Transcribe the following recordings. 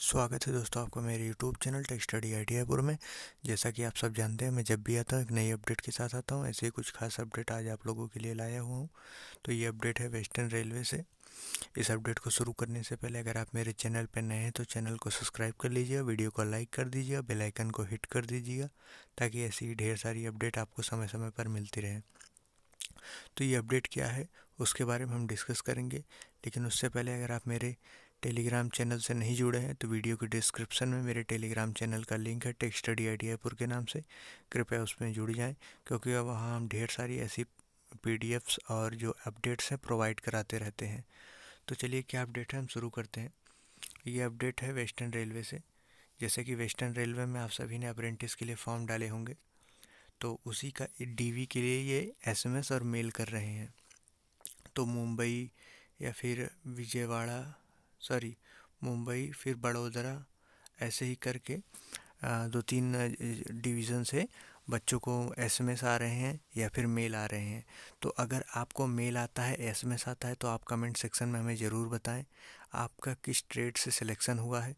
स्वागत है दोस्तों आपका मेरे यूट्यूब चैनल टेक स्टडी आइडियापुर में जैसा कि आप सब जानते हैं मैं जब भी आता हूँ एक नई अपडेट के साथ आता हूँ ऐसे ही कुछ खास अपडेट आज आप लोगों के लिए लाया हुआ हूँ तो ये अपडेट है वेस्टर्न रेलवे से इस अपडेट को शुरू करने से पहले अगर आप मेरे चैनल पर नए हैं तो चैनल को सब्सक्राइब कर लीजिएगा वीडियो को लाइक कर दीजिएगा बेलाइकन को हिट कर दीजिएगा ताकि ऐसी ढेर सारी अपडेट आपको समय समय पर मिलती रहे तो ये अपडेट क्या है उसके बारे में हम डिस्कस करेंगे लेकिन उससे पहले अगर आप मेरे टेलीग्राम चैनल से नहीं जुड़े हैं तो वीडियो के डिस्क्रिप्शन में मेरे टेलीग्राम चैनल का लिंक है टेक स्टडी आईडियापुर के नाम से कृपया उसमें जुड़ जाएं क्योंकि अब वहाँ हम ढेर सारी ऐसी पी और जो अपडेट्स हैं प्रोवाइड कराते रहते हैं तो चलिए क्या अपडेट है हम शुरू करते हैं ये अपडेट है वेस्टर्न रेलवे से जैसे कि वेस्टर्न रेलवे में आप सभी ने अप्रेंटिस के लिए फॉर्म डाले होंगे तो उसी का डीवी के लिए ये एसएमएस और मेल कर रहे हैं तो मुंबई या फिर विजयवाड़ा सॉरी मुंबई फिर बड़ोदरा ऐसे ही करके दो तीन डिवीज़न से बच्चों को एसएमएस आ रहे हैं या फिर मेल आ रहे हैं तो अगर आपको मेल आता है एसएमएस आता है तो आप कमेंट सेक्शन में हमें ज़रूर बताएं आपका किस ट्रेड से सिलेक्शन हुआ है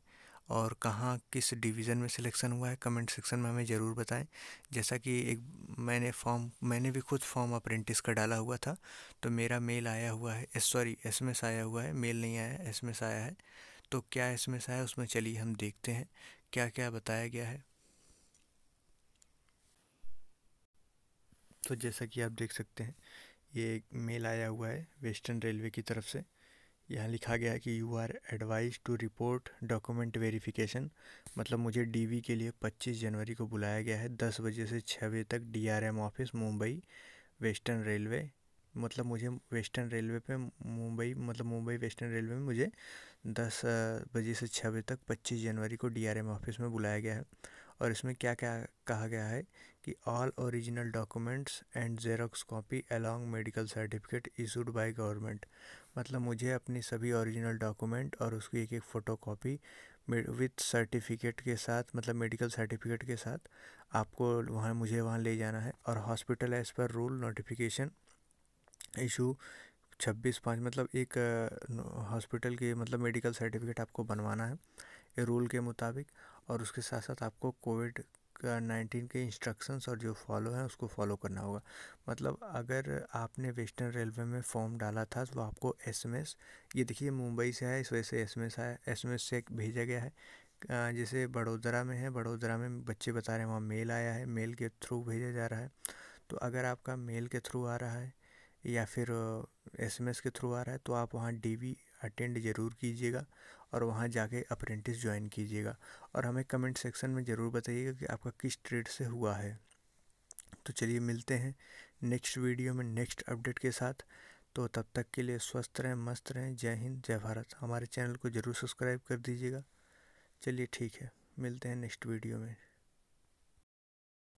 और कहाँ किस डिवीज़न में सिलेक्शन हुआ है कमेंट सेक्शन में हमें ज़रूर बताएं जैसा कि एक मैंने फॉर्म मैंने भी खुद फॉर्म अप्रेंटिस का डाला हुआ था तो मेरा मेल आया हुआ है सॉरी एस एम आया हुआ है मेल नहीं आया एस आया है तो क्या एस आया उसमें चलिए हम देखते हैं क्या क्या बताया गया है तो जैसा कि आप देख सकते हैं ये मेल आया हुआ है वेस्टर्न रेलवे की तरफ से यहाँ लिखा गया है कि you are advised to report document verification मतलब मुझे डीवी के लिए 25 जनवरी को बुलाया गया है 10 बजे से 6 बजे तक DRM office Mumbai western railway मतलब मुझे वेस्टर्न रेलवे पे मुंबई मतलब मुंबई वेस्टर्न रेलवे में मुझे 10 बजे से 6 बजे तक 25 जनवरी को डीआरएम ऑफिस में बुलाया गया है और इसमें क्या क्या कहा गया है कि all original documents and xerox copy along medical certificate issued by government मतलब मुझे अपनी सभी ओरिजिनल डॉक्यूमेंट और उसकी एक एक फ़ोटो कॉपी विथ सर्टिफिकेट के साथ मतलब मेडिकल सर्टिफिकेट के साथ आपको वहाँ मुझे वहाँ ले जाना है और hospital as per rule notification issue छब्बीस पाँच मतलब एक हॉस्पिटल uh, के मतलब मेडिकल सर्टिफिकेट आपको बनवाना है ये रूल के मुताबिक और उसके साथ साथ आपको कोविड का नाइन्टीन के इंस्ट्रक्शंस और जो फॉलो हैं उसको फॉलो करना होगा मतलब अगर आपने वेस्टर्न रेलवे में फॉर्म डाला था तो आपको एसएमएस ये देखिए मुंबई से है इस वजह से एसएमएस आया एसएमएस से भेजा गया है जैसे बड़ोदरा में है बड़ोदरा में बच्चे बता रहे हैं वहाँ मेल आया है मेल के थ्रू भेजा जा रहा है तो अगर आपका मेल के थ्रू आ रहा है या फिर एस के थ्रू आ रहा है तो आप वहाँ डीवी अटेंड ज़रूर कीजिएगा और वहाँ जाके अप्रेंटिस ज्वाइन कीजिएगा और हमें कमेंट सेक्शन में ज़रूर बताइएगा कि आपका किस ट्रेड से हुआ है तो चलिए मिलते हैं नेक्स्ट वीडियो में नेक्स्ट अपडेट के साथ तो तब तक के लिए स्वस्थ रहें मस्त रहें जय हिंद जय भारत हमारे चैनल को ज़रूर सब्सक्राइब कर दीजिएगा चलिए ठीक है मिलते हैं नेक्स्ट वीडियो में